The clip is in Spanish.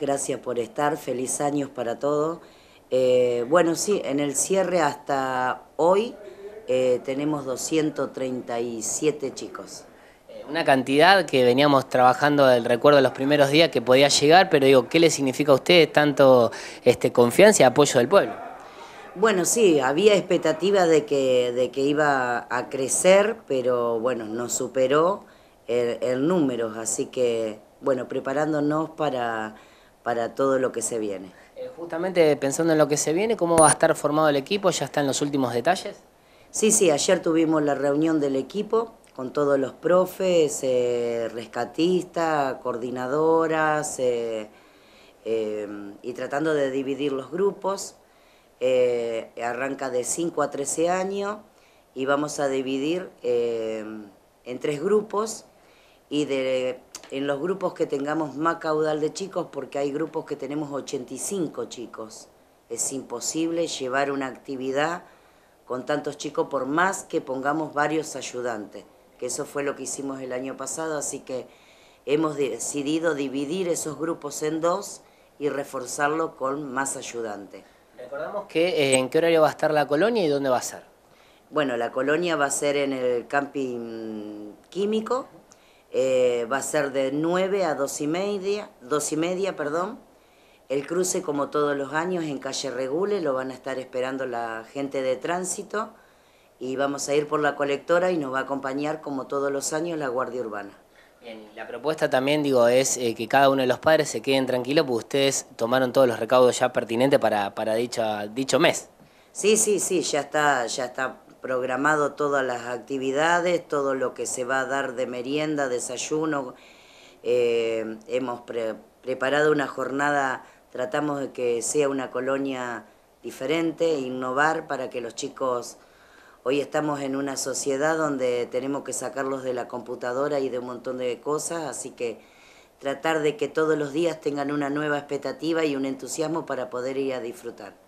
Gracias por estar, feliz años para todos. Eh, bueno, sí, en el cierre hasta hoy eh, tenemos 237 chicos. Eh, una cantidad que veníamos trabajando el recuerdo de los primeros días que podía llegar, pero digo, ¿qué le significa a ustedes tanto este, confianza y apoyo del pueblo? Bueno, sí, había expectativa de que, de que iba a crecer, pero bueno, nos superó el, el número, así que bueno, preparándonos para para todo lo que se viene. Eh, justamente pensando en lo que se viene, ¿cómo va a estar formado el equipo? ¿Ya está en los últimos detalles? Sí, sí, ayer tuvimos la reunión del equipo con todos los profes, eh, rescatistas, coordinadoras, eh, y tratando de dividir los grupos. arranca de 5 a 13 años y vamos a dividir en tres grupos y de en los grupos que tengamos más caudal de chicos, porque hay grupos que tenemos 85 chicos. Es imposible llevar una actividad con tantos chicos por más que pongamos varios ayudantes, que eso fue lo que hicimos el año pasado, así que hemos decidido dividir esos grupos en dos y reforzarlo con más ayudantes. Recordamos que eh, en qué horario va a estar la colonia y dónde va a ser. Bueno, la colonia va a ser en el camping químico, eh, va a ser de 9 a 2 y media, y media, perdón. El cruce, como todos los años, en calle Regule, lo van a estar esperando la gente de tránsito y vamos a ir por la colectora y nos va a acompañar, como todos los años, la Guardia Urbana. Bien, la propuesta también, digo, es eh, que cada uno de los padres se queden tranquilos porque ustedes tomaron todos los recaudos ya pertinentes para, para dicho, dicho mes. Sí, sí, sí, ya está, ya está programado todas las actividades, todo lo que se va a dar de merienda, desayuno. Eh, hemos preparado una jornada, tratamos de que sea una colonia diferente, innovar para que los chicos... Hoy estamos en una sociedad donde tenemos que sacarlos de la computadora y de un montón de cosas, así que tratar de que todos los días tengan una nueva expectativa y un entusiasmo para poder ir a disfrutar.